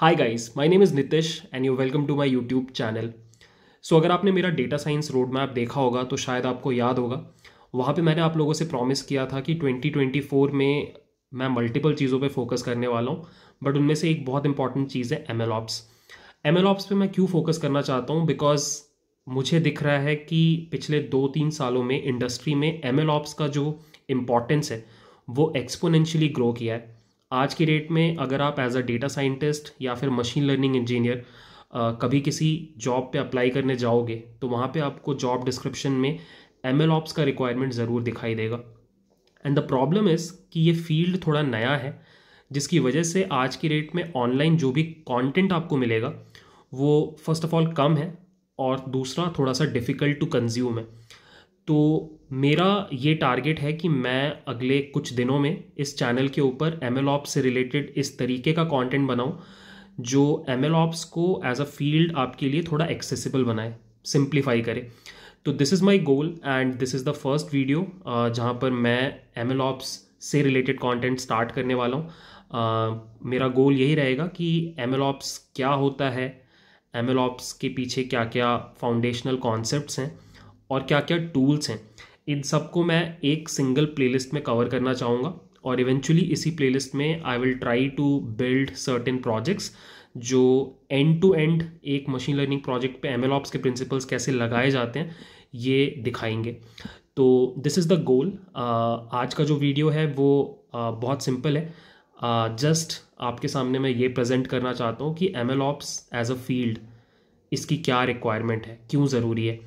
Hi guys my name is Nitish and you welcome to my YouTube channel so अगर आपने मेरा data science road map देखा होगा तो शायद आपको याद होगा वहाँ पे मैंने आप लोगों से प्रॉमिस किया था कि 2024 में मैं मल्टीपल चीज़ों पे फोकस करने वाला हूँ बट उनमें से एक बहुत इंपॉर्टेंट चीज़ है M L ops M L ops पर मैं क्यों फोकस करना चाहता हूँ बिकॉज मुझे दिख रहा है कि पिछले दो तीन सालों में इंडस्ट्री में एम एल ऑप्स का जो इम्पोर्टेंस है वो एक्सपोनेंशियली ग्रो किया है आज की डेट में अगर आप एज अ डेटा साइंटिस्ट या फिर मशीन लर्निंग इंजीनियर कभी किसी जॉब पे अप्लाई करने जाओगे तो वहाँ पे आपको जॉब डिस्क्रिप्शन में एम एल ऑप्स का रिक्वायरमेंट ज़रूर दिखाई देगा एंड द प्रॉब्लम इज़ कि ये फील्ड थोड़ा नया है जिसकी वजह से आज की डेट में ऑनलाइन जो भी कंटेंट आपको मिलेगा वो फर्स्ट ऑफ ऑल कम है और दूसरा थोड़ा सा डिफ़िकल्ट टू कंज्यूम है तो मेरा ये टारगेट है कि मैं अगले कुछ दिनों में इस चैनल के ऊपर एम से रिलेटेड इस तरीके का कंटेंट बनाऊं जो एम एल ऑप्स को एज अ फील्ड आपके लिए थोड़ा एक्सेसिबल बनाए सिंप्लीफाई करे तो this is my goal and this is the first video जहाँ पर मैं एम से रिलेटेड कंटेंट स्टार्ट करने वाला हूँ मेरा गोल यही रहेगा कि एम एल ऑप्स क्या होता है एम के पीछे क्या क्या फाउंडेशनल कॉन्सेप्ट्स हैं और क्या क्या टूल्स हैं इन सबको मैं एक सिंगल प्लेलिस्ट में कवर करना चाहूँगा और इवेंचुअली इसी प्लेलिस्ट में I will try to build certain projects जो एंड टू एंड एक मशीन लर्निंग प्रोजेक्ट पे एम एल ऑप्स के प्रिंसिपल्स कैसे लगाए जाते हैं ये दिखाएंगे तो दिस इज़ द गोल आज का जो वीडियो है वो uh, बहुत सिंपल है जस्ट uh, आपके सामने मैं ये प्रेजेंट करना चाहता हूँ कि M L ops as a field इसकी क्या रिक्वायरमेंट है क्यों ज़रूरी है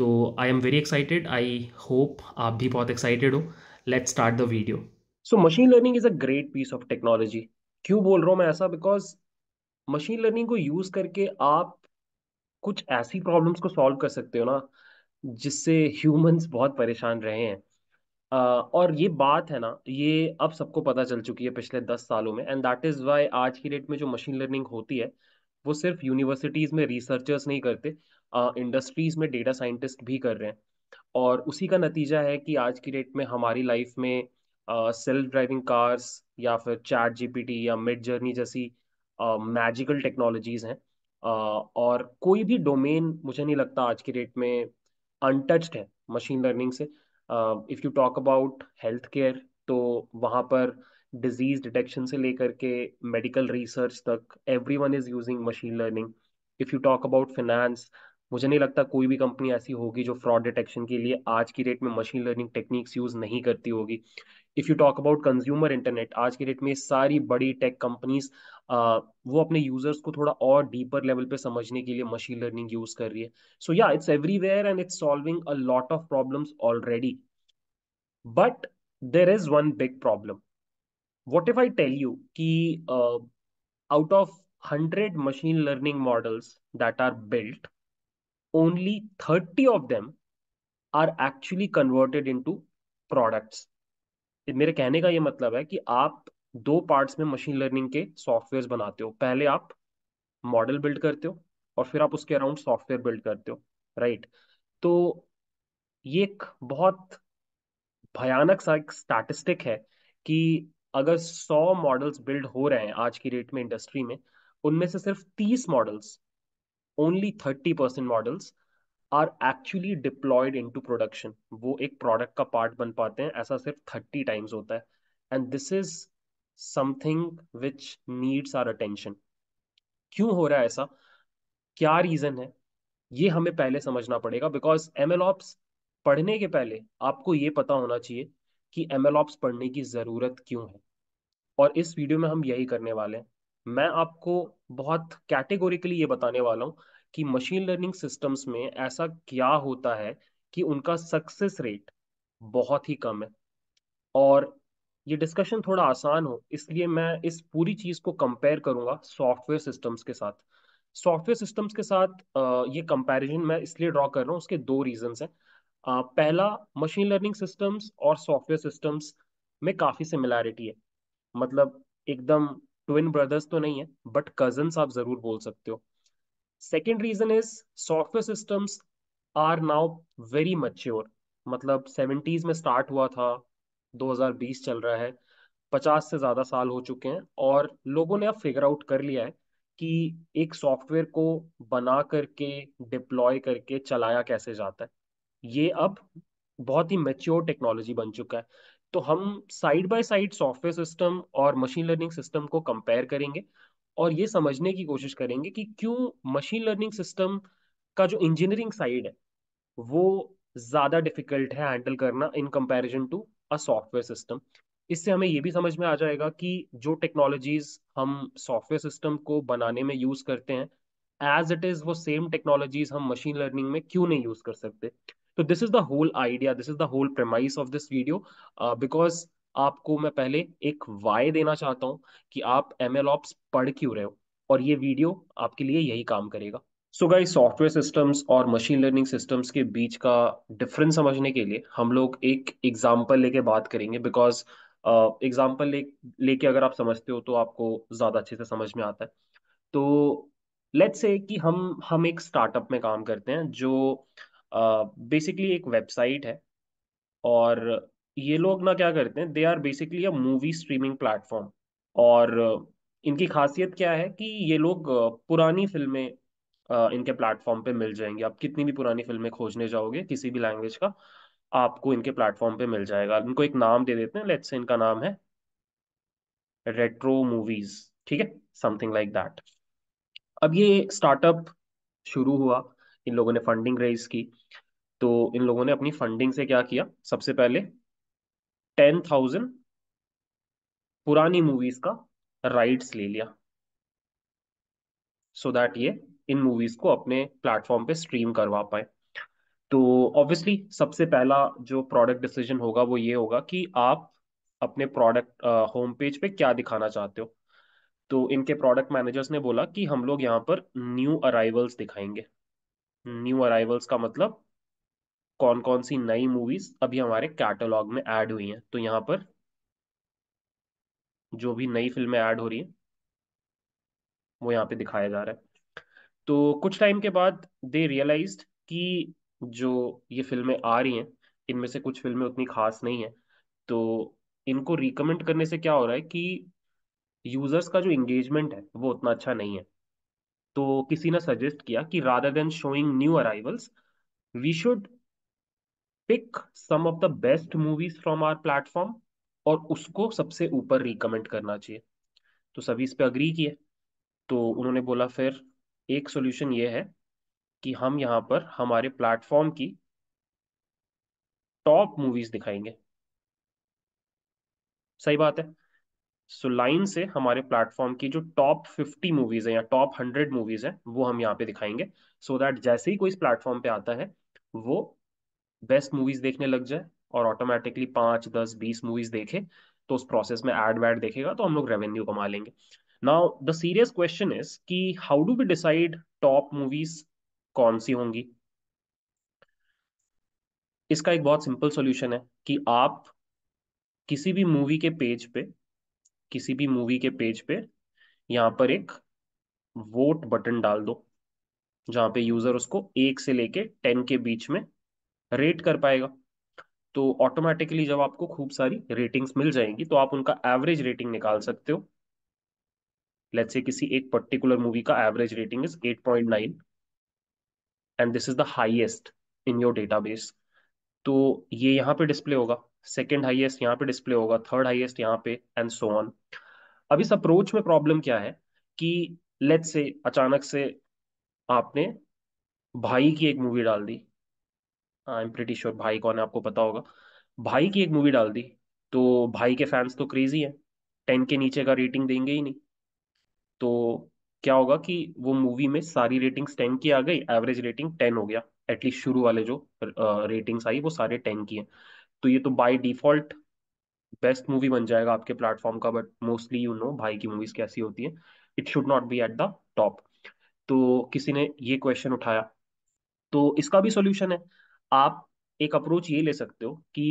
तो I am very excited I hope आप भी बहुत एक्साइटेड हो let start the video so machine learning is a great piece of technology क्यों बोल रहा हूँ मैं ऐसा बिकॉज मशीन लर्निंग को यूज़ करके आप कुछ ऐसी प्रॉब्लम्स को सॉल्व कर सकते हो ना जिससे ह्यूमंस बहुत परेशान रहे हैं uh, और ये बात है ना ये अब सबको पता चल चुकी है पिछले दस सालों में एंड दैट इज़ वाई आज की डेट में जो मशीन लर्निंग होती है वो सिर्फ यूनिवर्सिटीज़ में रिसर्चर्स नहीं करते इंडस्ट्रीज में डेटा साइंटिस्ट भी कर रहे हैं और उसी का नतीजा है कि आज की डेट में हमारी लाइफ में सेल्फ ड्राइविंग कार्स या फिर चैट जीपीटी या मिड जर्नी जैसी मैजिकल टेक्नोलॉजीज हैं और कोई भी डोमेन मुझे नहीं लगता आज की डेट में अनटच्ड है मशीन लर्निंग से if you talk about health care तो वहाँ पर डिजीज डिटेक्शन से लेकर के मेडिकल रिसर्च तक everyone is using machine learning if you talk about finance मुझे नहीं लगता कोई भी कंपनी ऐसी होगी जो फ्रॉड डिटेक्शन के लिए आज की डेट में मशीन लर्निंग टेक्निक्स यूज नहीं करती होगी if you talk about consumer internet आज की डेट में सारी बड़ी टेक कंपनीज वो अपने यूजर्स को थोड़ा और डीपर लेवल पे समझने के लिए मशीन लर्निंग यूज कर रही है सो या it's everywhere and it's solving a lot of problem already but there is one big problem what if I tell you कि out of hundred machine learning models that are built only 30 of them are actually converted into products. मेरे कहने का ये मतलब है कि आप दो पार्ट्स में मशीन लर्निंग के सॉफ्टवेयर बनाते हो पहले आप मॉडल बिल्ड करते हो और फिर आप उसके अराउंड सॉफ्टवेयर बिल्ड करते हो राइट तो ये एक बहुत भयानक सा एक स्टैटिस्टिक है कि अगर 100 मॉडल्स बिल्ड हो रहे हैं आज की डेट में इंडस्ट्री में उनमें से सिर्फ 30 models only 30% models are actually deployed into production वो एक प्रोडक्ट का पार्ट बन पाते हैं ऐसा सिर्फ थर्टी टाइम्स होता है and this is something which needs our attention. क्यों हो रहा है ऐसा क्या रीजन है ये हमें पहले समझना पड़ेगा बिकॉज एम एल पढ़ने के पहले आपको ये पता होना चाहिए कि एम पढ़ने की ज़रूरत क्यों है और इस वीडियो में हम यही करने वाले हैं मैं आपको बहुत कैटेगोरिकली ये बताने वाला हूँ कि मशीन लर्निंग सिस्टम्स में ऐसा क्या होता है कि उनका सक्सेस रेट बहुत ही कम है और ये डिस्कशन थोड़ा आसान हो इसलिए मैं इस पूरी चीज़ को कंपेयर करूंगा सॉफ्टवेयर सिस्टम्स के साथ सॉफ्टवेयर सिस्टम्स के साथ ये कंपैरिजन मैं इसलिए ड्रॉ कर रहा हूँ उसके दो रीजंस हैं पहला मशीन लर्निंग सिस्टम्स और सॉफ्टवेयर सिस्टम्स में काफ़ी सिमिलैरिटी है मतलब एकदम ट्विन ब्रदर्स तो नहीं है बट कजन आप जरूर बोल सकते हो second reason is software systems are now very mature मतलब सेवेंटीज में स्टार्ट हुआ था 2020 चल रहा है 50 से ज़्यादा साल हो चुके हैं और लोगों ने अब फिगर आउट कर लिया है कि एक सॉफ्टवेयर को बना करके डिप्लॉय करके चलाया कैसे जाता है ये अब बहुत ही मेच्योर टेक्नोलॉजी बन चुका है तो हम side by side software system और मशीन लर्निंग सिस्टम को कंपेयर करेंगे और ये समझने की कोशिश करेंगे कि क्यों मशीन लर्निंग सिस्टम का जो इंजीनियरिंग साइड है वो ज़्यादा डिफिकल्ट है हैंडल करना in comparison to a software system इससे हमें ये भी समझ में आ जाएगा कि जो टेक्नोलॉजीज हम सॉफ्टवेयर सिस्टम को बनाने में यूज़ करते हैं एज इट इज़ वो सेम टेक्नोलॉजीज हम मशीन लर्निंग में क्यों नहीं यूज़ कर सकते तो this is the whole idea this is the whole premise of this video because आपको मैं पहले एक वाय देना चाहता हूँ कि आप एम एल ऑप्स पढ़ क्यों रहे हो और ये वीडियो आपके लिए यही काम करेगा सो गाई सॉफ्टवेयर सिस्टम्स और मशीन लर्निंग सिस्टम्स के बीच का डिफरेंस समझने के लिए हम लोग एक एग्जाम्पल लेके बात करेंगे बिकॉज एग्जाम्पल uh, ले लेके अगर आप समझते हो तो आपको ज़्यादा अच्छे से समझ में आता है तो लेट्स से कि हम हम एक स्टार्टअप में काम करते हैं जो बेसिकली एक वेबसाइट है और ये लोग ना क्या करते हैं they are basically a movie streaming platform और इनकी खासियत क्या है कि ये लोग पुरानी फिल्में इनके प्लेटफॉर्म पे मिल जाएंगी आप कितनी भी पुरानी फिल्में खोजने जाओगे किसी भी लैंग्वेज का आपको इनके प्लेटफॉर्म पे मिल जाएगा इनको एक नाम दे देते हैं लेट्स से इनका नाम है रेट्रो मूवीज ठीक है समथिंग लाइक दैट अब ये स्टार्टअप शुरू हुआ इन लोगों ने फंडिंग रेज की तो इन लोगों ने अपनी फंडिंग से क्या किया सबसे पहले टेन थाउजेंड पुरानी मूवीज का राइट्स ले लिया सो so दैट ये इन मूवीज को अपने प्लेटफॉर्म पे स्ट्रीम करवा पाए तो ऑब्वियसली सबसे पहला जो प्रोडक्ट डिसीजन होगा वो ये होगा कि आप अपने प्रोडक्ट होम पेज पे क्या दिखाना चाहते हो तो इनके प्रोडक्ट मैनेजर्स ने बोला कि हम लोग यहाँ पर न्यू अराइवल्स दिखाएंगे न्यू अराइवल्स का मतलब कौन कौन सी नई मूवीज अभी हमारे कैटलॉग में ऐड हुई हैं तो यहाँ पर जो भी नई फिल्में ऐड हो रही हैं वो यहाँ पे दिखाया जा रहा है तो कुछ टाइम के बाद दे रियलाइज कि जो ये फिल्में आ रही हैं इनमें से कुछ फिल्में उतनी खास नहीं है तो इनको रिकमेंड करने से क्या हो रहा है कि यूजर्स का जो इंगेजमेंट है वो उतना अच्छा नहीं है तो किसी ने सजेस्ट किया कि rather than showing new arrivals we should pick some of the best movies from our platform और उसको सबसे ऊपर रिकमेंड करना चाहिए तो सभी इस पे अग्री किए तो उन्होंने बोला फिर एक सोल्यूशन ये है कि हम यहाँ पर हमारे प्लेटफॉर्म की टॉप मूवीज दिखाएंगे सही बात है सो लाइन से हमारे प्लेटफॉर्म की जो टॉप 50 मूवीज है या टॉप 100 मूवीज है वो हम यहाँ पे दिखाएंगे सो so दैट जैसे ही कोई इस प्लेटफॉर्म पे आता है वो बेस्ट मूवीज देखने लग जाए और ऑटोमेटिकली पांच दस बीस मूवीज देखे तो उस प्रोसेस में एड वैड देखेगा तो हम लोग रेवेन्यू कमा लेंगे now the serious question is कि how do we decide top movies कौन सी होंगी इसका एक बहुत सिंपल सोल्यूशन है कि आप किसी भी मूवी के पेज पे किसी भी मूवी के पेज पे यहाँ पर एक वोट बटन डाल दो जहां पे यूजर उसको एक से लेके टेन के बीच में रेट कर पाएगा तो ऑटोमेटिकली जब आपको खूब सारी रेटिंग्स मिल जाएंगी तो आप उनका एवरेज रेटिंग निकाल सकते हो लेट्स से किसी एक पर्टिकुलर मूवी का average rating is 8.9 and this is the highest in your database तो ये यहाँ पे डिस्प्ले होगा सेकेंड हाइएस्ट यहाँ पे डिस्प्ले होगा थर्ड हाइएस्ट यहाँ पे एंड सो ऑन अब इस अप्रोच में प्रॉब्लम क्या है कि लेट से अचानक से आपने भाई की एक मूवी डाल दी आई एम प्रिटी श्योर भाई कौन है आपको पता होगा भाई की एक मूवी डाल दी तो भाई के फैंस तो क्रेजी हैं टेन के नीचे का रेटिंग देंगे ही नहीं तो क्या होगा कि वो मूवी में सारी रेटिंग्स टेन की आ गई एवरेज रेटिंग टेन हो गया एटलीस्ट शुरू वाले जो रेटिंग्स आई वो सारे टेन की हैं तो ये तो बाय डिफॉल्ट बेस्ट मूवी बन जाएगा आपके प्लेटफॉर्म का बट मोस्टली यू नो भाई की मूवीज कैसी होती है it should not be at the top तो किसी ने ये क्वेश्चन उठाया तो इसका भी सोल्यूशन है आप एक अप्रोच ये ले सकते हो कि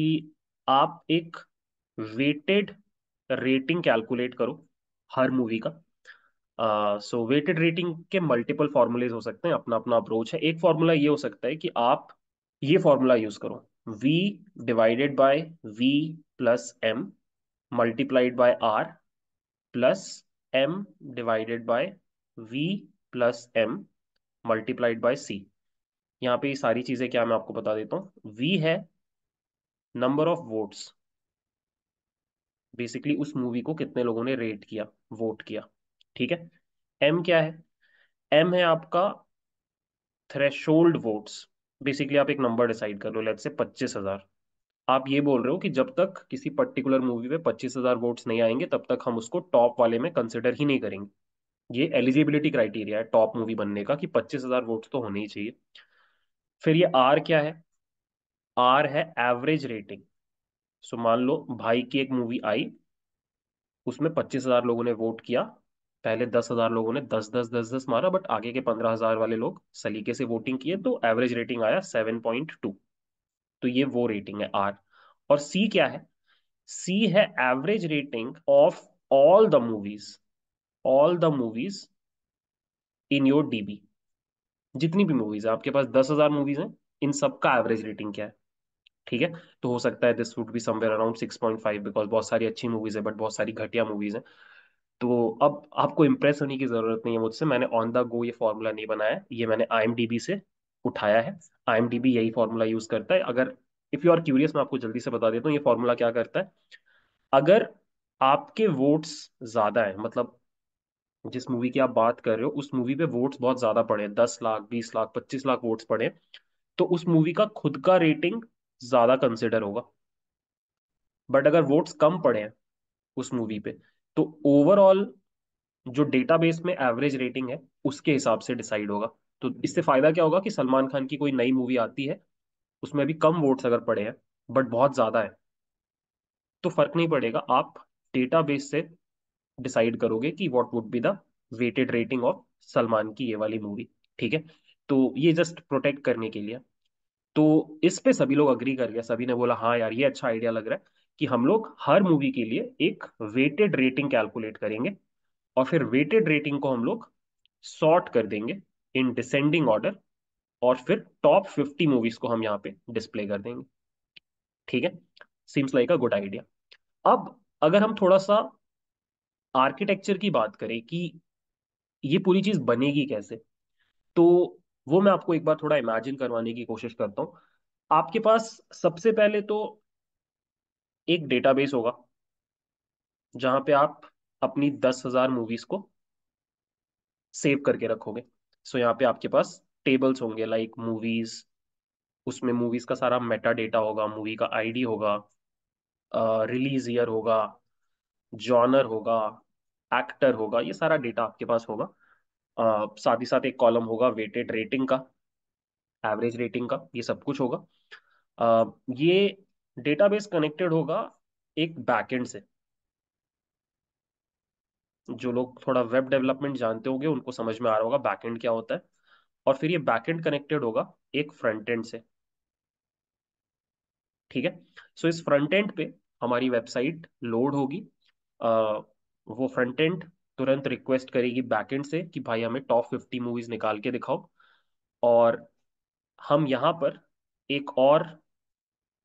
आप एक वेटेड रेटिंग कैलकुलेट करो हर मूवी का सो वेटेड रेटिंग के मल्टीपल फॉर्मूलेज हो सकते हैं अपना अपना अप्रोच है एक फॉर्मूला ये हो सकता है कि आप ये फॉर्मूला यूज करो v divided by v plus m multiplied by r plus m divided by v plus M multiplied by C यहां पे ये सारी चीजें क्या मैं आपको बता देता हूं वी है नंबर ऑफ वोट्स बेसिकली उस मूवी को कितने लोगों ने रेट किया वोट किया ठीक है एम क्या है एम है आपका थ्रेशोल्ड वोट्स बेसिकली आप एक नंबर डिसाइड कर लो लेट से पच्चीस हजार आप ये बोल रहे हो कि जब तक किसी पर्टिकुलर मूवी में पच्चीस हजार वोट्स नहीं आएंगे तब तक हम उसको टॉप वाले में कंसिडर ही नहीं करेंगे ये एलिजिबिलिटी क्राइटेरिया है टॉप मूवी बनने का कि पच्चीस हजार वोट्स तो होने ही चाहिए फिर ये आर क्या है आर है एवरेज रेटिंग सो मान लो भाई की एक मूवी आई उसमें पच्चीस हजार लोगों ने वोट किया पहले दस हजार लोगों ने दस दस दस दस मारा बट आगे के पंद्रह हजार वाले लोग सलीके से वोटिंग किए तो एवरेज रेटिंग आया सेवन पॉइंट टू तो ये वो रेटिंग है आर और सी क्या है सी है average rating of all the movies all the movies in your DB जितनी भी मूवीज है आपके पास दस हजार मूवीज हैं इन सबका एवरेज रेटिंग क्या है ठीक है तो हो सकता है this would be somewhere around six point five because बहुत सारी अच्छी मूवीज है बट बहुत सारी घटिया मूवीज हैं तो अब आपको इम्प्रेस होने की ज़रूरत नहीं है मुझसे मैंने ऑन द गो ये फॉर्मूला नहीं बनाया है ये मैंने आई से उठाया है आई यही फॉर्मूला यूज़ करता है अगर इफ़ यू आर क्यूरियस मैं आपको जल्दी से बता देता हूँ ये फॉर्मूला क्या करता है अगर आपके वोट्स ज़्यादा है मतलब जिस मूवी की आप बात कर रहे हो उस मूवी पे वोट्स बहुत ज़्यादा पड़े दस लाख बीस लाख पच्चीस लाख वोट्स पड़े तो उस मूवी का खुद का रेटिंग ज़्यादा कंसिडर होगा बट अगर वोट्स कम पड़े हैं उस मूवी पे तो ओवरऑल जो डेटाबेस में एवरेज रेटिंग है उसके हिसाब से डिसाइड होगा तो इससे फायदा क्या होगा कि सलमान खान की कोई नई मूवी आती है उसमें भी कम वोट्स अगर पड़े हैं बट बहुत ज्यादा है तो फर्क नहीं पड़ेगा आप डेटाबेस से डिसाइड करोगे कि what would be the weighted rating of Salman की ये वाली मूवी ठीक है तो ये जस्ट प्रोटेक्ट करने के लिए तो इस पे सभी लोग अग्री कर गया सभी ने बोला हाँ यार ये अच्छा आइडिया लग रहा है कि हम लोग हर मूवी के लिए एक वेटेड रेटिंग कैलकुलेट करेंगे और फिर वेटेड रेटिंग को हम लोग सॉर्ट कर देंगे इन डिसेंडिंग ऑर्डर और फिर टॉप फिफ्टी मूवीज को हम यहाँ पे डिस्प्ले कर देंगे ठीक है seems like a good idea अब अगर हम थोड़ा सा आर्किटेक्चर की बात करें कि ये पूरी चीज बनेगी कैसे तो वो मैं आपको एक बार थोड़ा इमेजिन करवाने की कोशिश करता हूँ आपके पास सबसे पहले तो एक डेटाबेस होगा जहां पे आप अपनी दस हजार मूवीज को सेव करके रखोगे सो so, यहाँ पे आपके पास टेबल्स होंगे लाइक मूवीज उसमें मूवीज का सारा मेटा डेटा होगा मूवी का आईडी होगा रिलीज ईयर होगा जॉनर होगा एक्टर होगा ये सारा डेटा आपके पास होगा uh, साथ ही साथ एक कॉलम होगा वेटेड रेटिंग का एवरेज रेटिंग का ये सब कुछ होगा uh, ये डेटाबेस कनेक्टेड होगा एक बैकएंड से जो लोग थोड़ा वेब डेवलपमेंट जानते होंगे उनको समझ में आ रहा होगा बैकएंड क्या होता है और फिर ये बैकएंड कनेक्टेड होगा एक फ्रंट एंड से ठीक है सो so, इस फ्रंट एंड पे हमारी वेबसाइट लोड होगी वो फ्रंट एंड तुरंत रिक्वेस्ट करेगी बैकएंड से कि भाई हमें टॉप फिफ्टी मूवीज निकाल के दिखाओ और हम यहाँ पर एक और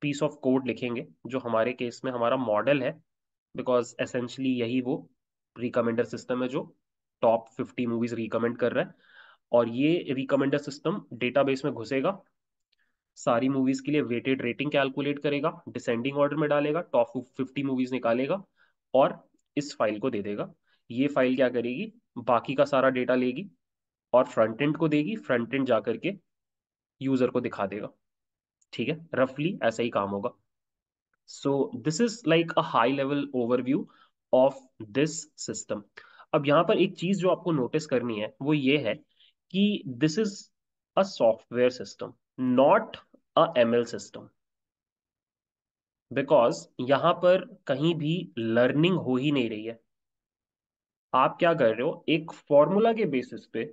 पीस ऑफ कोड लिखेंगे जो हमारे केस में हमारा मॉडल है बिकॉज एसेंशली यही वो रिकमेंडर सिस्टम है जो टॉप फिफ्टी मूवीज रिकमेंड कर रहा है और ये रिकमेंडर सिस्टम डेटाबेस में घुसेगा सारी मूवीज के लिए वेटेड रेटिंग कैलकुलेट करेगा डिसेंडिंग ऑर्डर में डालेगा टॉप फिफ्टी मूवीज निकालेगा और इस फाइल को दे देगा ये फाइल क्या करेगी बाकी का सारा डेटा लेगी और फ्रंट एंड को देगी फ्रंट एंड जा करके यूजर को दिखा देगा ठीक है रफली ऐसा ही काम होगा so this is like a high level overview of this system अब यहां पर एक चीज जो आपको नोटिस करनी है वो ये है कि this is a software system not a ML system because यहां पर कहीं भी लर्निंग हो ही नहीं रही है आप क्या कर रहे हो एक फॉर्मूला के बेसिस पे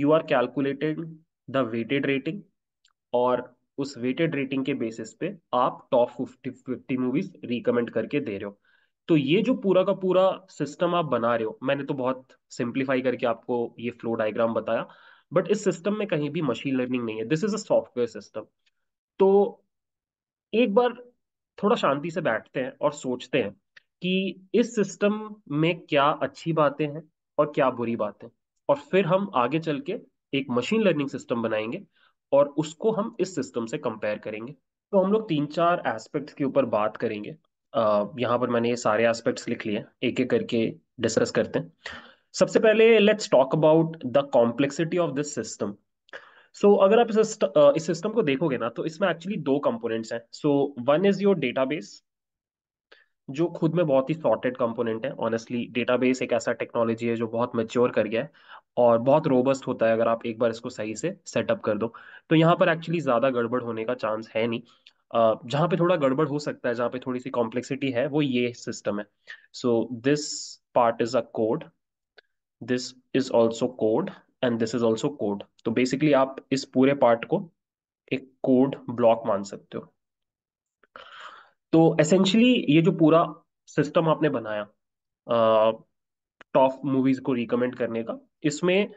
you are calculated the weighted rating और उस वेटेड रेटिंग के बेसिस पे आप top fifty fifty movies recommend करके दे रहे हो तो ये जो पूरा का पूरा सिस्टम आप बना रहे हो मैंने तो बहुत सिंप्लीफाई करके आपको ये फ्लो डायग्राम बताया बट इस सिस्टम में कहीं भी मशीन लर्निंग नहीं है this is a software system तो एक बार थोड़ा शांति से बैठते हैं और सोचते हैं कि इस सिस्टम में क्या अच्छी बातें हैं और क्या बुरी बातें और फिर हम आगे चल के एक मशीन लर्निंग सिस्टम बनाएंगे और उसको हम इस सिस्टम से कंपेयर करेंगे तो हम लोग तीन चार एस्पेक्ट्स के ऊपर बात करेंगे यहाँ पर मैंने ये सारे एस्पेक्ट्स लिख लिए एक एक करके डिस्कस करते हैं सबसे पहले let's talk about the complexity of this system so अगर आप इस सिस्टम को देखोगे ना तो इसमें एक्चुअली दो कंपोनेंट्स हैं so one is your database जो खुद में बहुत ही सॉर्टेड कंपोनेंट है ऑनेस्टली डेटाबेस एक ऐसा टेक्नोलॉजी है जो बहुत मेच्योर कर गया है और बहुत रोबस्ट होता है अगर आप एक बार इसको सही से सेटअप कर दो तो यहाँ पर एक्चुअली ज़्यादा गड़बड़ होने का चांस है नहीं जहाँ पे थोड़ा गड़बड़ हो सकता है जहाँ पे थोड़ी सी कॉम्प्लेक्सिटी है वो ये सिस्टम है so this part is a code this is also code and this is also code तो बेसिकली आप इस पूरे पार्ट को एक कोड ब्लॉक मान सकते हो तो एसेंशली ये जो पूरा सिस्टम आपने बनाया टॉप मूवीज को रिकमेंड करने का इसमें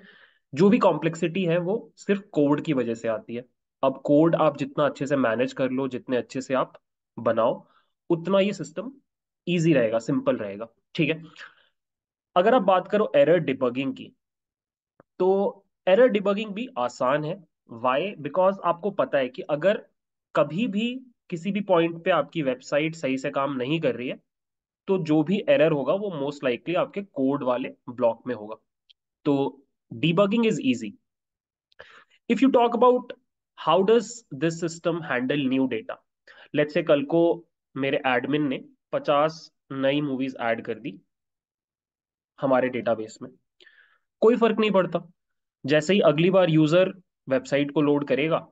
जो भी कॉम्प्लेक्सिटी है वो सिर्फ कोड की वजह से आती है अब कोड आप जितना अच्छे से मैनेज कर लो जितने अच्छे से आप बनाओ उतना ये सिस्टम इजी रहेगा सिंपल रहेगा ठीक है अगर आप बात करो एरर डिबगिंग की तो एरर डिबगिंग भी आसान है वाई बिकॉज आपको पता है कि अगर कभी भी किसी भी पॉइंट पे आपकी वेबसाइट सही से काम नहीं कर रही है तो जो भी एरर होगा वो मोस्ट लाइकली आपके कोड वाले ब्लॉक में होगा तो debugging is easy if you talk about how does this system handle new data let's say कल को मेरे एडमिन ने 50 नई मूवीज ऐड कर दी हमारे डेटाबेस में कोई फर्क नहीं पड़ता जैसे ही अगली बार यूजर वेबसाइट को लोड करेगा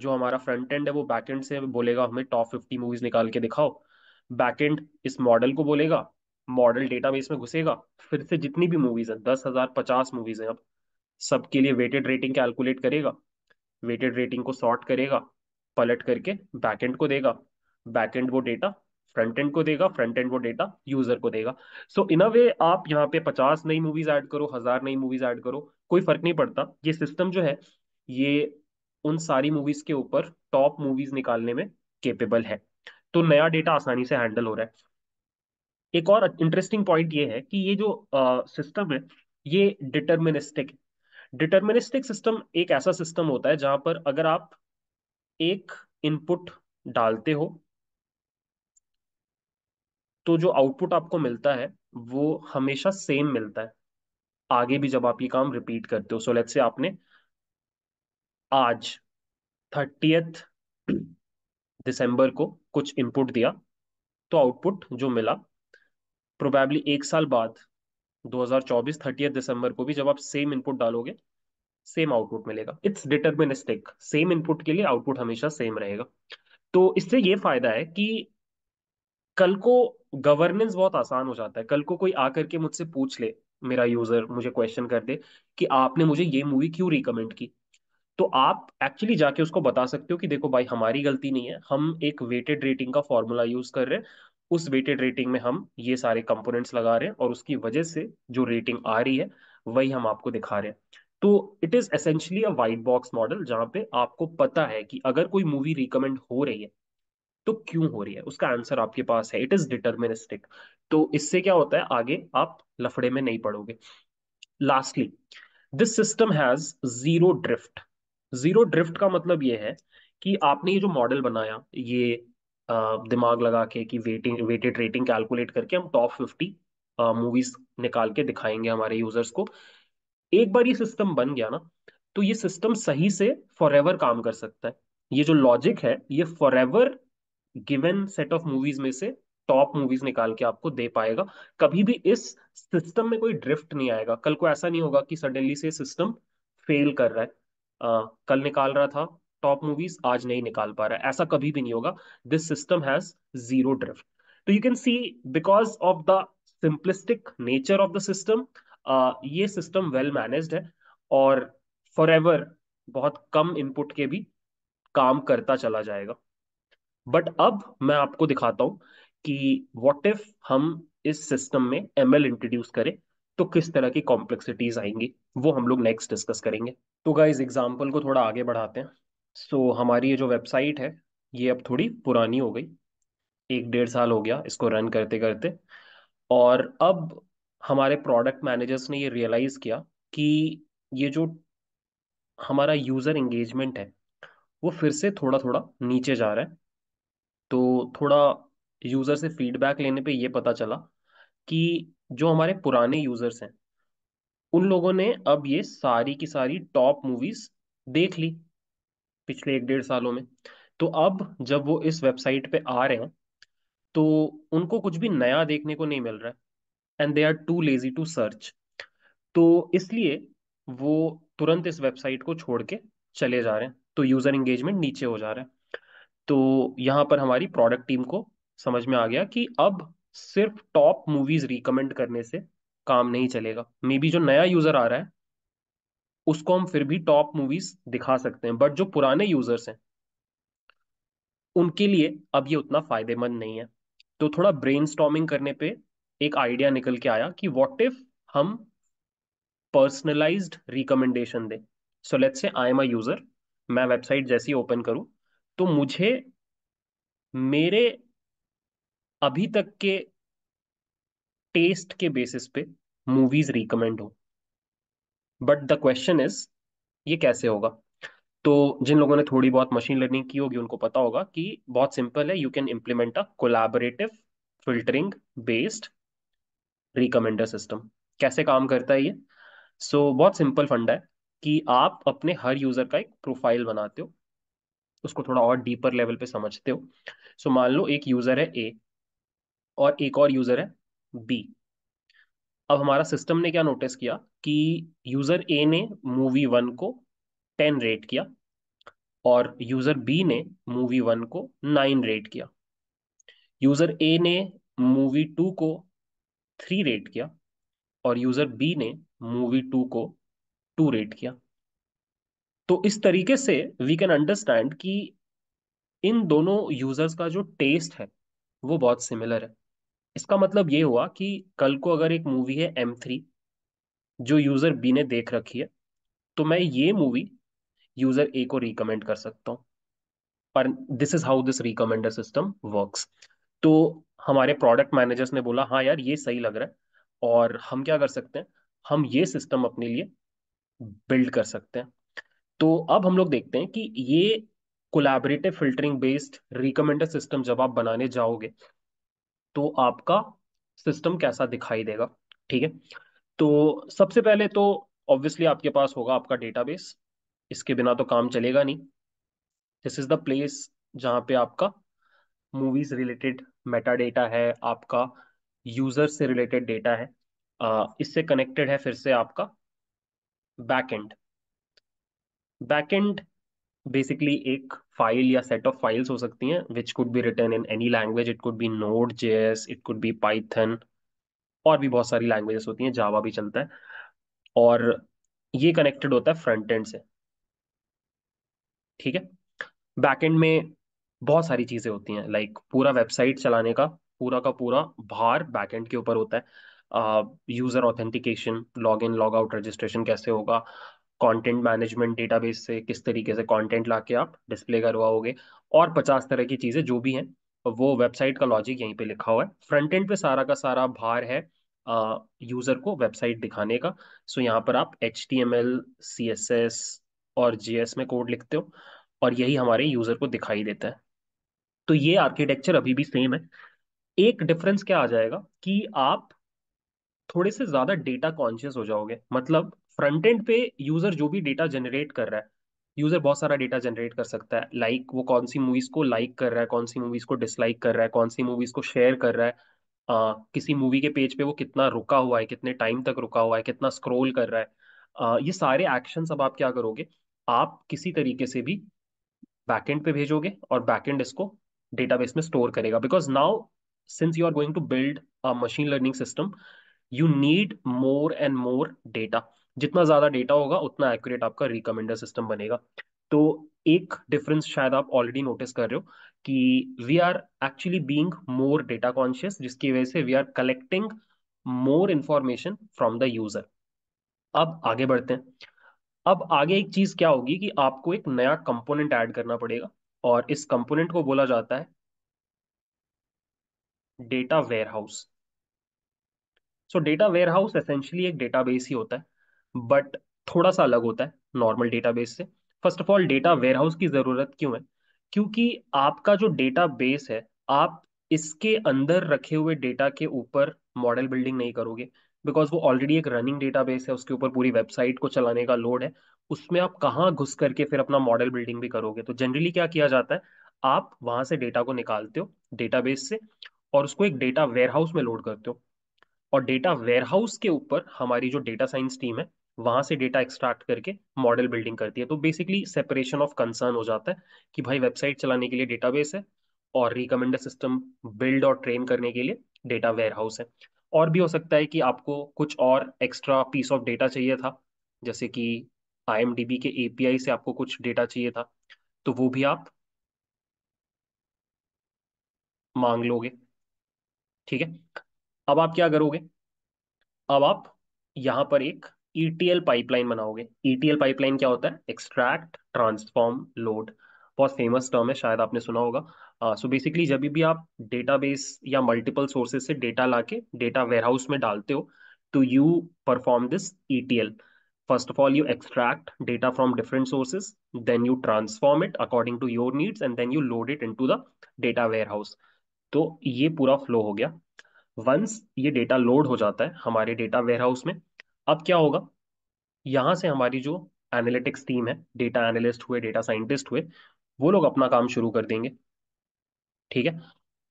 जो हमारा फ्रंट एंड है वो बैक एंड से बोलेगा हमें टॉप फिफ्टी मूवीज निकाल के दिखाओ बैक एंड इस मॉडल को बोलेगा मॉडल डेटाबेस में घुसेगा फिर से जितनी भी मूवीज है दस हजार पचास मूवीज है अब सबके लिए वेटेड रेटिंग कैलकुलेट करेगा वेटेड रेटिंग को सॉर्ट करेगा पलट करके बैक एंड को देगा बैक एंड वो डेटा फ्रंट एंड को देगा फ्रंट एंड वो डेटा यूजर को देगा सो इन अ वे आप यहाँ पे पचास नई मूवीज ऐड करो हजार नई मूवीज ऐड करो कोई फर्क नहीं पड़ता ये सिस्टम जो है ये उन सारी मूवीज के ऊपर टॉप मूवीज निकालने में केपेबल है तो नया डेटा आसानी से हैंडल हो रहा है एक और इंटरेस्टिंग पॉइंट ये है कि ये जो सिस्टम uh, है ये डिटर्मिनिस्टिक डिटर्मिनिस्टिक सिस्टम एक ऐसा सिस्टम होता है जहां पर अगर आप एक इनपुट डालते हो तो जो आउटपुट आपको मिलता है वो हमेशा सेम मिलता है आगे भी जब आप ये काम रिपीट करते हो सो लेट्स से आपने आज थर्टीएथ दिसंबर को कुछ इनपुट दिया तो आउटपुट जो मिला प्रोबेबली एक साल बाद 2024 थर्टीथ दिसंबर को भी जब आप सेम इनपुट डालोगे सेम आउटपुट मिलेगा इट्स डिटर्मिनिस्टिक सेम इनपुट के लिए आउटपुट हमेशा सेम रहेगा तो इससे ये फायदा है कि कल को गवर्नेंस बहुत आसान हो जाता है कल को कोई आकर के मुझसे पूछ ले मेरा यूजर मुझे क्वेश्चन कर दे कि आपने मुझे ये मूवी क्यों रिकमेंड की तो आप एक्चुअली जाके उसको बता सकते हो कि देखो भाई हमारी गलती नहीं है हम एक वेटेड रेटिंग का फॉर्मूला यूज कर रहे हैं उस वेटेड रेटिंग में हम ये सारे कंपोनेंट्स लगा रहे हैं और उसकी वजह से जो रेटिंग आ रही है वही हम आपको दिखा रहे हैं तो it is essentially a white box model जहां पे आपको पता है कि अगर कोई मूवी रिकमेंड हो रही है तो क्यों हो रही है उसका आंसर आपके पास है इट इज डिटर्मिनिस्टिक तो इससे क्या होता है आगे आप लफड़े में नहीं पड़ोगे lastly this system has zero drift zero drift का मतलब ये है कि आपने ये जो मॉडल बनाया ये दिमाग लगा के कि वेटिंग वेटेड रेटिंग कैलकुलेट करके हम टॉप फिफ्टी मूवीज निकाल के दिखाएंगे हमारे यूजर्स को एक बार ये सिस्टम बन गया ना तो ये सिस्टम सही से फॉर काम कर सकता है ये जो लॉजिक है ये for given set of movies में से टॉप मूवीज निकाल के आपको दे पाएगा कभी भी इस सिस्टम में कोई ड्रिफ्ट नहीं आएगा कल को ऐसा नहीं होगा कि सडनली से सिस्टम फेल कर रहा है आ, कल निकाल रहा था टॉप मूवीज आज नहीं निकाल पा रहा है ऐसा कभी भी नहीं होगा this system has zero drift तो you can see because of the simplistic nature of the system ये सिस्टम वेल मैनेज्ड है और फॉर एवर बहुत कम इनपुट के भी काम करता चला जाएगा बट अब मैं आपको दिखाता हूं कि व्हाट इफ हम इस सिस्टम में एमएल इंट्रोड्यूस करें तो किस तरह की कॉम्प्लेक्सिटीज आएंगी वो हम लोग नेक्स्ट डिस्कस करेंगे तो गाइज एग्जाम्पल को थोड़ा आगे बढ़ाते हैं सो so, हमारी ये जो वेबसाइट है ये अब थोड़ी पुरानी हो गई एक डेढ़ साल हो गया इसको रन करते करते और अब हमारे प्रोडक्ट मैनेजर्स ने ये रियलाइज़ किया कि ये जो हमारा यूज़र इंगेजमेंट है वो फिर से थोड़ा थोड़ा नीचे जा रहा है तो थोड़ा यूज़र से फीडबैक लेने पे ये पता चला कि जो हमारे पुराने यूज़र्स हैं उन लोगों ने अब ये सारी की सारी टॉप मूवीज देख ली पिछले एक डेढ़ सालों में तो अब जब वो इस वेबसाइट पे आ रहे हैं तो उनको कुछ भी नया देखने को नहीं मिल रहा है and they are too lazy to search तो इसलिए वो तुरंत इस वेबसाइट को छोड़ के चले जा रहे हैं तो यूजर इंगेजमेंट नीचे हो जा रहा है तो यहाँ पर हमारी प्रोडक्ट टीम को समझ में आ गया कि अब सिर्फ टॉप मूवीज रिकमेंड करने से काम नहीं चलेगा मे बी जो नया यूजर आ रहा है उसको हम फिर भी टॉप मूवीज दिखा सकते हैं बट जो पुराने यूजर्स हैं उनके लिए अब ये उतना फायदेमंद नहीं है तो थोड़ा ब्रेन करने पे एक आइडिया निकल के आया कि वॉट इफ हम पर्सनलाइज रिकमेंडेशन दें so let's say I am a user मैं वेबसाइट जैसी ओपन करूं तो मुझे मेरे अभी तक के टेस्ट के बेसिस पे मूवीज रिकमेंड हो बट द क्वेश्चन इज ये कैसे होगा तो जिन लोगों ने थोड़ी बहुत मशीन लर्निंग की होगी उनको पता होगा कि बहुत सिंपल है you can implement a collaborative filtering based recommender system कैसे काम करता है ये सो so, बहुत सिंपल फंड है कि आप अपने हर यूजर का एक प्रोफाइल बनाते हो उसको थोड़ा और डीपर लेवल पे समझते हो सो so, मान लो एक यूजर है ए और एक और यूजर है बी अब हमारा सिस्टम ने क्या नोटिस किया कि यूजर ए ने मूवी वन को टेन रेट किया और यूजर बी ने मूवी वन को नाइन रेट किया यूजर ए ने मूवी टू को थ्री रेट किया और यूजर बी ने मूवी टू को टू रेट किया तो इस तरीके से वी कैन अंडरस्टैंड कि इन दोनों यूजर्स का जो टेस्ट है वो बहुत सिमिलर है इसका मतलब ये हुआ कि कल को अगर एक मूवी है एम थ्री जो यूजर बी ने देख रखी है तो मैं ये मूवी यूजर ए को रिकमेंड कर सकता हूँ पर this is how this recommender system work तो हमारे प्रोडक्ट मैनेजर्स ने बोला हाँ यार ये सही लग रहा है और हम क्या कर सकते हैं हम ये सिस्टम अपने लिए बिल्ड कर सकते हैं तो अब हम लोग देखते हैं कि ये collaborative filtering based recommender system जब आप बनाने जाओगे तो आपका सिस्टम कैसा दिखाई देगा ठीक है तो सबसे पहले तो ऑब्वियसली आपके पास होगा आपका डेटाबेस इसके बिना तो काम चलेगा नहीं दिस इज द प्लेस जहां पे आपका मूवीज रिलेटेड मेटा डेटा है आपका यूजर से रिलेटेड डेटा है इससे कनेक्टेड है फिर से आपका बैकएंड बैकएंड बेसिकली एक फाइल या सेट ऑफ फाइल्स हो सकती हैं which could be written in any language it could be Node JS it could be Python और भी बहुत सारी लैंग्वेजेस होती हैं जावा भी चलता है और ये कनेक्टेड होता है फ्रंट एंड से ठीक है बैक एंड में बहुत सारी चीज़ें होती हैं लाइक पूरा वेबसाइट चलाने का पूरा का पूरा भार बैक एंड के ऊपर होता है user authentication log in log out registration कैसे होगा कंटेंट मैनेजमेंट डेटाबेस से किस तरीके से कंटेंट लाके आप डिस्प्ले करवाओगे और पचास तरह की चीज़ें जो भी हैं वो वेबसाइट का लॉजिक यहीं पे लिखा हुआ है फ्रंट एंड पे सारा का सारा भार है यूज़र को वेबसाइट दिखाने का सो यहाँ पर आप H T M L C S S और जे एस में कोड लिखते हो और यही हमारे यूज़र को दिखाई देता है तो ये आर्किटेक्चर अभी भी सेम है एक डिफरेंस क्या आ जाएगा कि आप थोड़े से ज़्यादा डेटा कॉन्शियस हो जाओगे मतलब फ्रंट एंड पे यूजर जो भी डेटा जनरेट कर रहा है यूजर बहुत सारा डेटा जनरेट कर सकता है लाइक like, वो कौन सी मूवीज को लाइक like कर रहा है कौन सी मूवीज को डिसलाइक कर रहा है कौन सी मूवीज को शेयर कर रहा है आ, किसी मूवी के पेज पे वो कितना रुका हुआ है कितने टाइम तक रुका हुआ है कितना स्क्रोल कर रहा है आ, ये सारे एक्शन अब आप क्या करोगे आप किसी तरीके से भी बैकेंड पे भेजोगे और बैकेंड इसको डेटाबेस में स्टोर करेगा because now since you are going to build a machine learning system you need more and more data जितना ज़्यादा डेटा होगा उतना एक्यूरेट आपका रिकमेंडर सिस्टम बनेगा तो एक डिफरेंस शायद आप ऑलरेडी नोटिस कर रहे हो कि we are actually being more data conscious जिसकी वजह से we are collecting more information from the user अब आगे बढ़ते हैं अब आगे एक चीज क्या होगी कि आपको एक नया कंपोनेंट ऐड करना पड़ेगा और इस कंपोनेंट को बोला जाता है data warehouse so data warehouse essentially एक डेटाबेस ही होता है बट थोड़ा सा अलग होता है नॉर्मल डेटाबेस से first of all data warehouse की ज़रूरत क्यों है क्योंकि आपका जो डेटा बेस है आप इसके अंदर रखे हुए डेटा के ऊपर मॉडल बिल्डिंग नहीं करोगे बिकॉज वो ऑलरेडी एक रनिंग डेटाबेस है उसके ऊपर पूरी वेबसाइट को चलाने का लोड है उसमें आप कहाँ घुस करके फिर अपना मॉडल बिल्डिंग भी करोगे तो जनरली क्या किया जाता है आप वहाँ से डेटा को निकालते हो डेटाबेस से और उसको एक डेटा वेयरहाउस में लोड करते हो और डेटा वेयरहाउस के ऊपर हमारी जो डेटा साइंस टीम है वहां से डेटा एक्सट्रैक्ट करके मॉडल बिल्डिंग करती है तो बेसिकली सेपरेशन ऑफ कंसर्न हो जाता है कि भाई वेबसाइट चलाने के लिए डेटाबेस है और रिकमेंडर सिस्टम बिल्ड और ट्रेन करने के लिए डेटा वेयर हाउस है और भी हो सकता है कि आपको कुछ और एक्स्ट्रा पीस ऑफ डेटा चाहिए था जैसे कि आई के एपीआई से आपको कुछ डेटा चाहिए था तो वो भी आप मांग लोगे ठीक है अब आप क्या करोगे अब आप यहां पर एक ETL पाइपलाइन बनाओगे ETL पाइपलाइन क्या होता है एक्सट्रैक्ट ट्रांसफॉर्म लोड बहुत फेमस टर्म है शायद आपने सुना होगा सो बेसिकली जब भी आप डेटाबेस या मल्टीपल सोर्सेज से डेटा लाके डेटा वेयरहाउस में डालते हो to you perform this ETL all you extract data from different sources then you transform it according to your needs and then you load it into the data warehouse तो ये पूरा flow हो गया once ये data load हो जाता है हमारे डेटा वेयर हाउस में अब क्या होगा यहाँ से हमारी जो एनालिटिक्स टीम है डेटा एनालिस्ट हुए डेटा साइंटिस्ट हुए वो लोग अपना काम शुरू कर देंगे ठीक है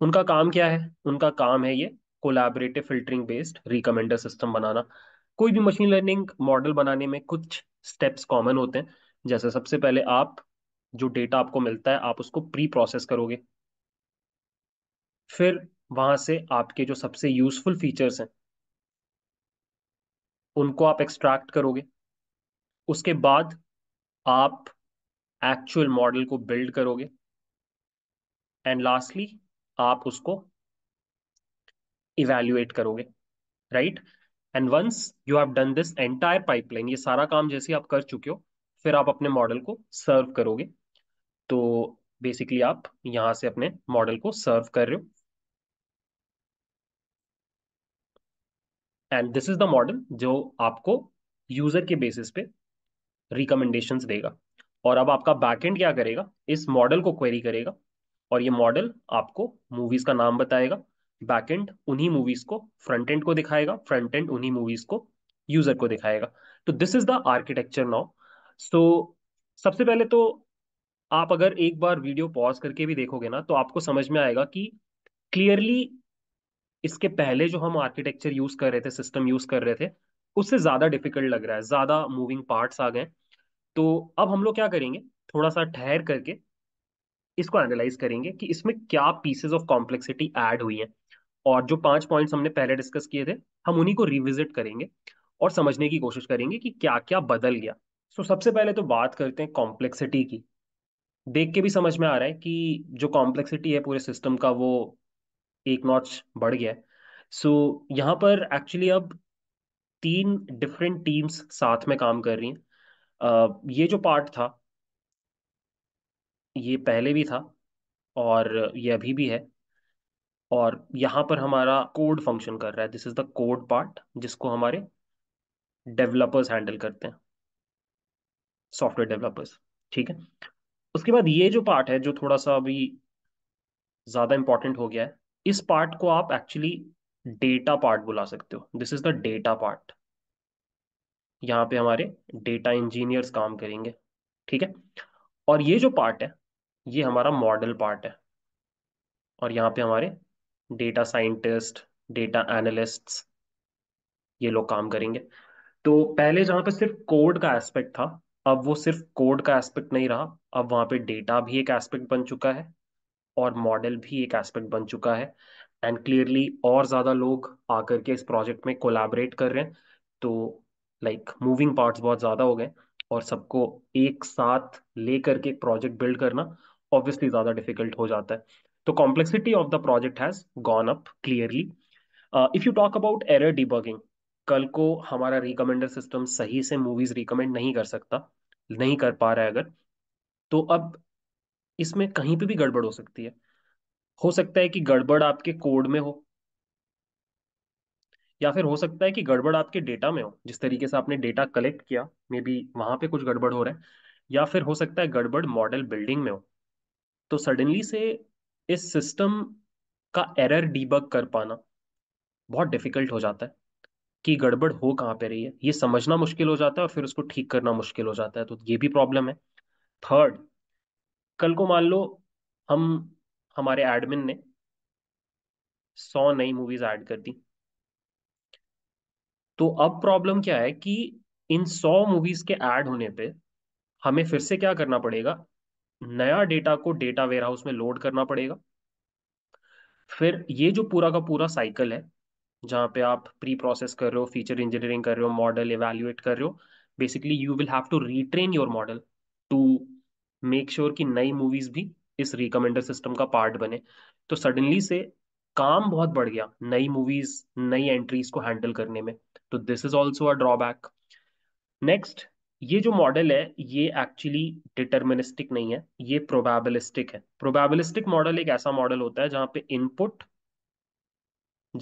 उनका काम क्या है उनका काम है ये collaborative filtering based recommender system बनाना कोई भी मशीन लर्निंग मॉडल बनाने में कुछ स्टेप्स कॉमन होते हैं जैसे सबसे पहले आप जो डेटा आपको मिलता है आप उसको प्री प्रोसेस करोगे फिर वहां से आपके जो सबसे यूजफुल फीचर्स हैं उनको आप एक्सट्रैक्ट करोगे उसके बाद आप एक्चुअल मॉडल को बिल्ड करोगे एंड लास्टली आप उसको इवेल्युएट करोगे right and once you have done this entire pipeline ये सारा काम जैसे आप कर चुके हो फिर आप अपने मॉडल को सर्व करोगे तो बेसिकली आप यहां से अपने मॉडल को सर्व कर रहे हो and this is the model जो आपको यूजर के बेसिस पे रिकमेंडेशंस देगा और अब आपका बैकएंड क्या करेगा इस मॉडल को क्वेरी करेगा और ये मॉडल आपको मूवीज का नाम बताएगा बैकएंड उन्हीं मूवीज को फ्रंट एंड को दिखाएगा फ्रंट एंड उन्हीं मूवीज को यूजर को दिखाएगा तो this is the architecture now so सबसे पहले तो आप अगर एक बार वीडियो पॉज करके भी देखोगे ना तो आपको समझ में आएगा कि क्लियरली इसके पहले जो हम आर्किटेक्चर यूज कर रहे थे सिस्टम यूज कर रहे थे उससे ज्यादा डिफिकल्ट लग रहा है ज्यादा मूविंग पार्ट्स आ गए तो अब हम लोग क्या करेंगे थोड़ा सा ठहर करके इसको एनालाइज करेंगे कि इसमें क्या पीसेज ऑफ कॉम्प्लेक्सिटी ऐड हुई है और जो पांच पॉइंट्स हमने पहले डिस्कस किए थे हम उन्हीं को रिविजिट करेंगे और समझने की कोशिश करेंगे कि क्या क्या बदल गया सो so, सबसे पहले तो बात करते हैं कॉम्प्लेक्सिटी की देख के भी समझ में आ रहा है कि जो कॉम्प्लेक्सिटी है पूरे सिस्टम का वो एक नॉच बढ़ गया सो so, यहाँ पर एक्चुअली अब तीन डिफरेंट टीम्स साथ में काम कर रही हैं uh, ये जो पार्ट था ये पहले भी था और ये अभी भी है और यहाँ पर हमारा कोड फंक्शन कर रहा है this is the code part जिसको हमारे डेवलपर्स हैंडल करते हैं सॉफ्टवेयर डेवलपर्स ठीक है उसके बाद ये जो पार्ट है जो थोड़ा सा अभी ज़्यादा इम्पॉर्टेंट हो गया है इस पार्ट को आप एक्चुअली डेटा पार्ट बुला सकते हो this is the data part यहाँ पे हमारे डेटा इंजीनियर्स काम करेंगे ठीक है और ये जो पार्ट है ये हमारा मॉडल पार्ट है और यहाँ पे हमारे डेटा साइंटिस्ट डेटा एनालिस्ट ये लोग काम करेंगे तो पहले जहाँ पे सिर्फ कोड का एस्पेक्ट था अब वो सिर्फ कोड का एस्पेक्ट नहीं रहा अब वहाँ पे डेटा भी एक एस्पेक्ट बन चुका है और मॉडल भी एक एस्पेक्ट बन चुका है एंड क्लियरली और ज़्यादा लोग आकर के इस प्रोजेक्ट में कोलाबरेट कर रहे हैं तो लाइक मूविंग पार्ट्स बहुत ज़्यादा हो गए और सबको एक साथ ले करके एक प्रोजेक्ट बिल्ड करना ऑब्वियसली ज़्यादा डिफिकल्ट हो जाता है तो complexity of the project has gone up clearly if you talk about error debugging कल को हमारा रिकमेंडर सिस्टम सही से मूवीज रिकमेंड नहीं कर सकता नहीं कर पा रहा है अगर तो अब इसमें कहीं पे भी गड़बड़ हो सकती है हो सकता है कि गड़बड़ आपके कोड में हो या फिर हो सकता है कि गड़बड़ आपके डेटा में हो जिस तरीके से आपने डेटा कलेक्ट किया मे बी वहां पे कुछ गड़बड़ हो रहा है या फिर हो सकता है गड़बड़ मॉडल बिल्डिंग में हो तो सडनली से इस सिस्टम का एरर डीबग कर पाना बहुत डिफिकल्ट हो जाता है कि गड़बड़ हो कहाँ पे रही है ये समझना मुश्किल हो जाता है और फिर उसको ठीक करना मुश्किल हो जाता है तो ये भी प्रॉब्लम है थर्ड कल को मान लो हम हमारे एडमिन ने सौ नई मूवीज ऐड कर दी तो अब प्रॉब्लम क्या है कि इन सौ मूवीज के ऐड होने पे हमें फिर से क्या करना पड़ेगा नया डेटा को डेटा वेयर हाउस में लोड करना पड़ेगा फिर ये जो पूरा का पूरा साइकिल है जहां पे आप प्री प्रोसेस कर रहे हो फीचर इंजीनियरिंग कर रहे हो मॉडल इवेल्युएट कर रहे हो basically you will have to retrain your model to make sure sure कि नई मूवीज भी इस रिकमेंडर सिस्टम का पार्ट बने तो सडनली से काम बहुत बढ़ गया नई मूवीज नई एंट्रीज को हैंडल करने में तो this is also a drawback next ये जो मॉडल है ये एक्चुअली डिटर्मिनिस्टिक नहीं है ये प्रोबेबलिस्टिक है प्रोबेबलिस्टिक मॉडल एक ऐसा मॉडल होता है जहां पे इनपुट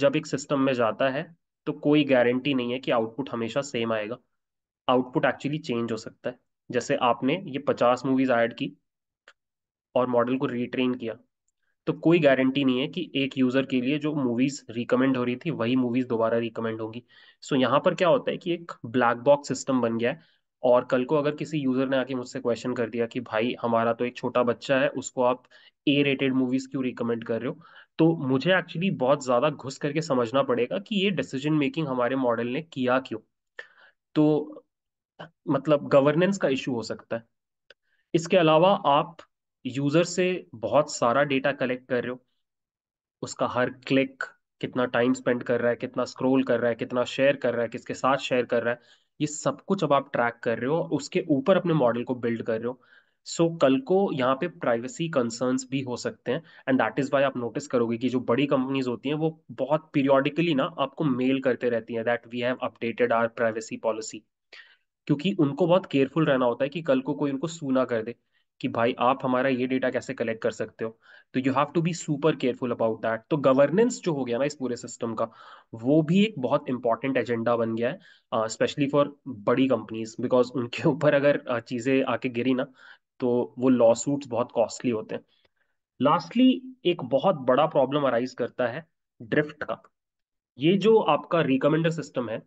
जब एक सिस्टम में जाता है तो कोई गारंटी नहीं है कि आउटपुट हमेशा सेम आएगा आउटपुट एक्चुअली चेंज हो सकता है जैसे आपने ये पचास मूवीज ऐड की और मॉडल को रिट्रेन किया तो कोई गारंटी नहीं है कि एक यूज़र के लिए जो मूवीज़ रिकमेंड हो रही थी वही मूवीज़ दोबारा रिकमेंड होंगी सो so, यहाँ पर क्या होता है कि एक ब्लैक बॉक्स सिस्टम बन गया है और कल को अगर किसी यूज़र ने आके मुझसे क्वेश्चन कर दिया कि भाई हमारा तो एक छोटा बच्चा है उसको आप ए रेटेड मूवीज़ क्यों रिकमेंड कर रहे हो तो मुझे एक्चुअली बहुत ज़्यादा घुस करके समझना पड़ेगा कि ये डिसीजन मेकिंग हमारे मॉडल ने किया क्यों तो मतलब गवर्नेंस का इशू हो सकता है इसके अलावा आप यूजर से बहुत सारा डेटा कलेक्ट कर रहे हो उसका हर क्लिक कितना टाइम स्पेंड कर रहा है कितना स्क्रॉल कर रहा है कितना शेयर कर रहा है किसके साथ शेयर कर रहा है ये सब कुछ अब आप ट्रैक कर रहे हो और उसके ऊपर अपने मॉडल को बिल्ड कर रहे हो सो so, कल को यहाँ पे प्राइवेसी कंसर्न्स भी हो सकते हैं एंड दैट इज वाई आप नोटिस करोगे कि जो बड़ी कंपनीज होती हैं वो बहुत पीरियोडिकली ना आपको मेल करते रहती हैं that we have updated our privacy policy क्योंकि उनको बहुत केयरफुल रहना होता है कि कल को कोई उनको सू कर दे कि भाई आप हमारा ये डेटा कैसे कलेक्ट कर सकते हो तो you have to be super careful about that तो गवर्नेंस जो हो गया ना इस पूरे सिस्टम का वो भी एक बहुत इंपॉर्टेंट एजेंडा बन गया है स्पेशली फॉर बड़ी कंपनीज बिकॉज उनके ऊपर अगर uh, चीज़ें आके गिरी ना तो वो लॉ सूट बहुत कॉस्टली होते हैं लास्टली एक बहुत बड़ा प्रॉब्लम अराइज करता है ड्रिफ्ट का ये जो आपका रिकमेंडर सिस्टम है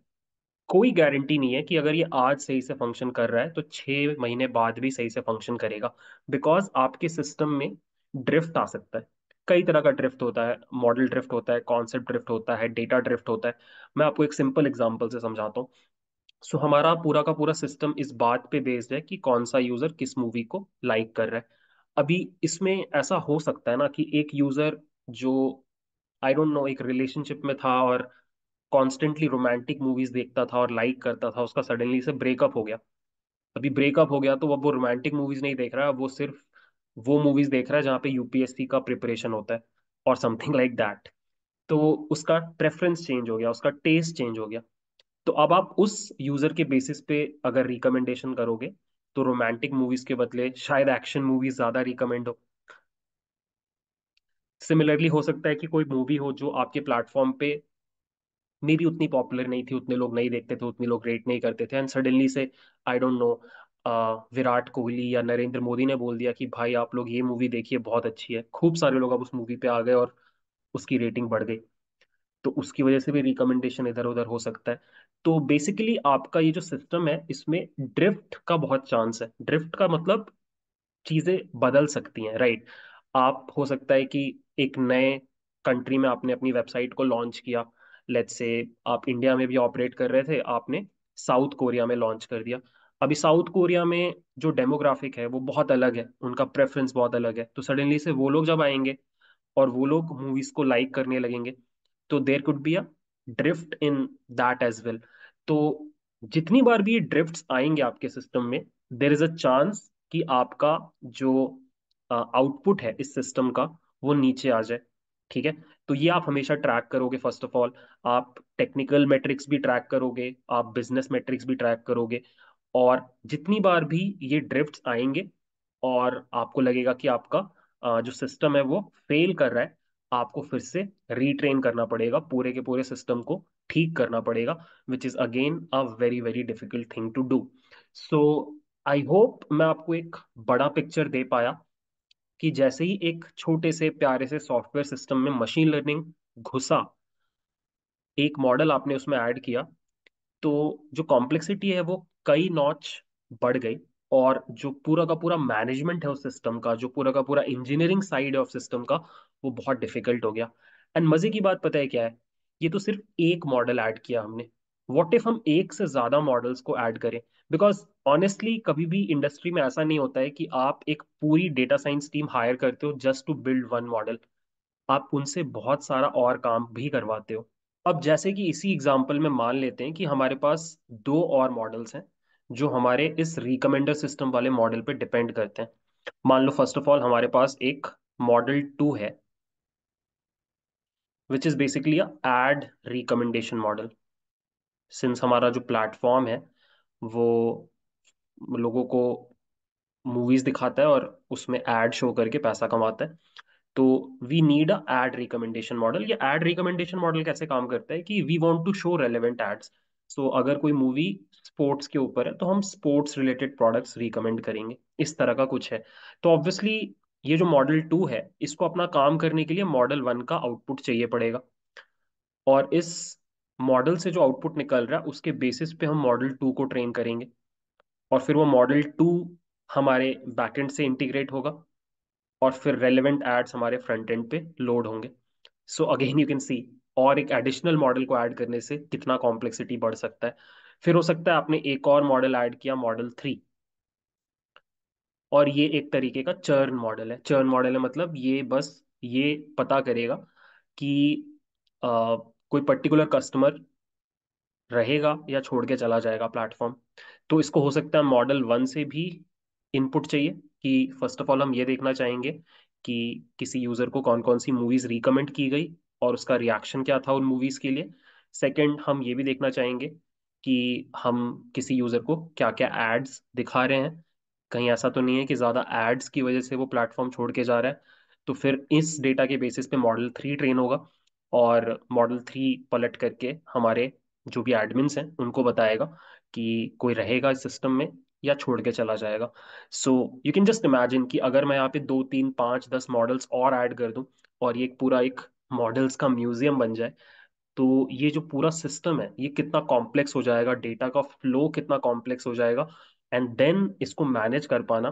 कोई गारंटी नहीं है कि अगर ये आज सही से फंक्शन कर रहा है तो छः महीने बाद भी सही से फंक्शन करेगा बिकॉज आपके सिस्टम में ड्रिफ्ट आ सकता है कई तरह का ड्रिफ्ट होता है मॉडल ड्रिफ्ट होता है कॉन्सेप्ट ड्रिफ्ट होता है डेटा ड्रिफ्ट होता है मैं आपको एक सिंपल एग्जाम्पल से समझाता हूँ सो so, हमारा पूरा का पूरा सिस्टम इस बात पे बेस्ड है कि कौन सा यूज़र किस मूवी को लाइक कर रहा है अभी इसमें ऐसा हो सकता है ना कि एक यूज़र जो आई डोंट नो एक रिलेशनशिप में था और कॉन्स्टेंटली रोमांटिक मूवीज देखता था और लाइक करता था उसका सडनली से ब्रेकअप हो गया अभी ब्रेकअप हो गया तो अब वो रोमांटिक मूवीज नहीं देख रहा है वो सिर्फ वो मूवीज देख रहा है जहाँ पे यूपीएससी का प्रिपरेशन होता है और समथिंग लाइक दैट तो उसका प्रेफरेंस चेंज हो गया उसका टेस्ट चेंज हो गया तो अब आप उस यूजर के बेसिस पे अगर रिकमेंडेशन करोगे तो रोमांटिक मूवीज के बदले शायद एक्शन मूवीज ज्यादा रिकमेंड हो सिमिलरली हो सकता है कि कोई मूवी हो जो आपके प्लेटफॉर्म पे मे भी उतनी पॉपुलर नहीं थी उतने लोग नहीं देखते थे उतने लोग रेट नहीं करते थे एंड सडनली से I don't know Virat Kohli या नरेंद्र मोदी ने बोल दिया कि भाई आप लोग ये मूवी देखिए बहुत अच्छी है खूब सारे लोग अब उस मूवी पे आ गए और उसकी रेटिंग बढ़ गई तो उसकी वजह से भी रिकमेंडेशन इधर उधर हो सकता है तो बेसिकली आपका ये जो सिस्टम है इसमें ड्रिफ्ट का बहुत चांस है ड्रिफ्ट का मतलब चीज़ें बदल सकती हैं राइट आप हो सकता है कि एक नए कंट्री में आपने अपनी वेबसाइट को लॉन्च किया लेट्स से आप इंडिया में भी ऑपरेट कर रहे थे आपने साउथ कोरिया में लॉन्च कर दिया अभी साउथ कोरिया में जो डेमोग्राफिक है वो बहुत अलग है उनका प्रेफरेंस बहुत अलग है तो सडनली से वो लोग जब आएंगे और वो लोग मूवीज को लाइक करने लगेंगे तो there could be a drift in that as well तो जितनी बार भी ये ड्रिफ्ट आएंगे आपके सिस्टम में देर इज अ चांस कि आपका जो आउटपुट है इस सिस्टम का वो नीचे आ जाए ठीक है तो ये आप हमेशा ट्रैक करोगे फर्स्ट ऑफ ऑल आप टेक्निकल मैट्रिक्स भी ट्रैक करोगे आप बिजनेस मैट्रिक्स भी ट्रैक करोगे और जितनी बार भी ये ड्रिफ्ट आएंगे और आपको लगेगा कि आपका जो सिस्टम है वो फेल कर रहा है आपको फिर से रिट्रेन करना पड़ेगा पूरे के पूरे सिस्टम को ठीक करना पड़ेगा which is again a very very difficult thing to do so I hope मैं आपको एक बड़ा पिक्चर दे पाया कि जैसे ही एक छोटे से प्यारे से सॉफ्टवेयर सिस्टम में मशीन लर्निंग घुसा एक मॉडल आपने उसमें ऐड किया तो जो कॉम्प्लेक्सिटी है वो कई नॉच बढ़ गई और जो पूरा का पूरा मैनेजमेंट है उस सिस्टम का जो पूरा का पूरा इंजीनियरिंग साइड है ऑफ सिस्टम का वो बहुत डिफिकल्ट हो गया एंड मजे की बात पता है क्या है ये तो सिर्फ एक मॉडल ऐड किया हमने वॉट इफ हम एक से ज्यादा मॉडल्स को ऐड करें बिकॉज ऑनेस्टली कभी भी इंडस्ट्री में ऐसा नहीं होता है कि आप एक पूरी डेटा साइंस टीम हायर करते हो just to build one model आप उनसे बहुत सारा और काम भी करवाते हो अब जैसे कि इसी एग्जाम्पल में मान लेते हैं कि हमारे पास दो और मॉडल्स हैं जो हमारे इस रिकमेंडर सिस्टम वाले मॉडल पर डिपेंड करते हैं मान लो फर्स्ट ऑफ ऑल हमारे पास एक मॉडल टू है which is basically ad recommendation model since हमारा जो प्लेटफॉर्म है वो लोगों को मूवीज दिखाता है और उसमें एड शो करके पैसा कमाता है तो we need a ad recommendation model ये एड रिकमेंडेशन मॉडल कैसे काम करता है कि we want to show relevant ads so अगर कोई मूवी स्पोर्ट्स के ऊपर है तो हम स्पोर्ट्स रिलेटेड प्रोडक्ट्स रिकमेंड करेंगे इस तरह का कुछ है तो ऑब्वियसली ये जो मॉडल टू है इसको अपना काम करने के लिए मॉडल वन का आउटपुट चाहिए पड़ेगा और इस मॉडल से जो आउटपुट निकल रहा है उसके बेसिस पे हम मॉडल टू को ट्रेन करेंगे और फिर वो मॉडल टू हमारे बैकेंड से इंटीग्रेट होगा और फिर रेलिवेंट एड्स हमारे फ्रंट एंड पे लोड होंगे so again you can see और एक एडिशनल मॉडल को ऐड करने से कितना कॉम्प्लेक्सिटी बढ़ सकता है फिर हो सकता है आपने एक और मॉडल ऐड किया मॉडल थ्री और ये एक तरीके का चर्न मॉडल है चर्न मॉडल है मतलब ये बस ये पता करेगा कि आ, कोई पर्टिकुलर कस्टमर रहेगा या छोड़ के चला जाएगा प्लेटफॉर्म तो इसको हो सकता है मॉडल वन से भी इनपुट चाहिए कि फर्स्ट ऑफ ऑल हम ये देखना चाहेंगे कि किसी यूज़र को कौन कौन सी मूवीज़ रिकमेंड की गई और उसका रिएक्शन क्या था उन मूवीज़ के लिए सेकेंड हम ये भी देखना चाहेंगे कि हम किसी यूज़र को क्या क्या एड्स दिखा रहे हैं कहीं ऐसा तो नहीं है कि ज़्यादा एड्स की वजह से वो प्लेटफॉर्म छोड़ के जा रहा है तो फिर इस डेटा के बेसिस पे मॉडल थ्री ट्रेन होगा और मॉडल थ्री पलट करके हमारे जो भी एडमिन हैं उनको बताएगा कि कोई रहेगा इस सिस्टम में या छोड़ के चला जाएगा so you can just imagine कि अगर मैं यहाँ पे दो तीन पाँच दस मॉडल्स और ऐड कर दूँ और ये एक पूरा एक मॉडल्स का म्यूजियम बन जाए तो ये जो पूरा सिस्टम है ये कितना कॉम्प्लेक्स हो जाएगा डेटा का फ्लो कितना कॉम्प्लेक्स हो जाएगा एंड देन इसको मैनेज कर पाना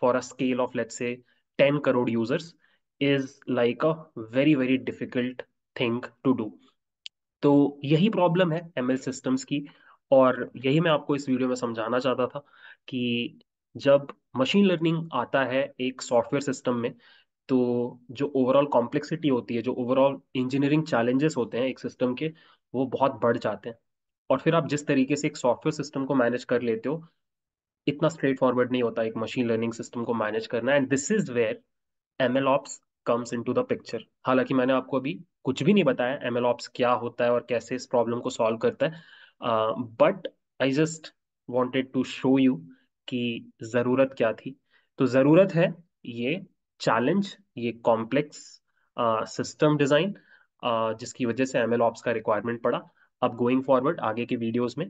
for a scale of let's say ten crore users is like a very very difficult thing to do तो यही प्रॉब्लम है एम एल सिस्टम्स की और यही मैं आपको इस वीडियो में समझाना चाहता था कि जब मशीन लर्निंग आता है एक सॉफ्टवेयर सिस्टम में तो जो ओवरऑल कॉम्प्लेक्सिटी होती है जो ओवरऑल इंजीनियरिंग चैलेंजेस होते हैं एक सिस्टम के वो बहुत बढ़ जाते हैं और फिर आप जिस तरीके से एक सॉफ्टवेयर सिस्टम को मैनेज कर लेते हो इतना स्ट्रेट फॉरवर्ड नहीं होता एक मशीन लर्निंग सिस्टम को मैनेज करना and this is where M L ops comes into the picture हालांकि मैंने आपको अभी कुछ भी नहीं बताया एम एल ऑप्स क्या होता है और कैसे इस प्रॉब्लम को सॉल्व करता है but I just wanted to show you कि ज़रूरत क्या थी तो ज़रूरत है ये चैलेंज ये कॉम्प्लेक्स सिस्टम डिज़ाइन जिसकी वजह से एम एल ऑप्स का रिक्वायरमेंट पड़ा अब गोइंग फॉरवर्ड आगे के वीडियोस में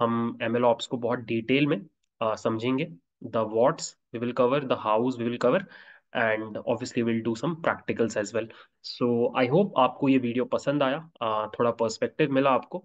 हम एम एल ऑप्स को बहुत डिटेल में uh, समझेंगे the whats we will cover the hows we will cover and obviously will do some practicals as well so I hope आपको ये वीडियो पसंद आया uh, थोड़ा पर्सपेक्टिव मिला आपको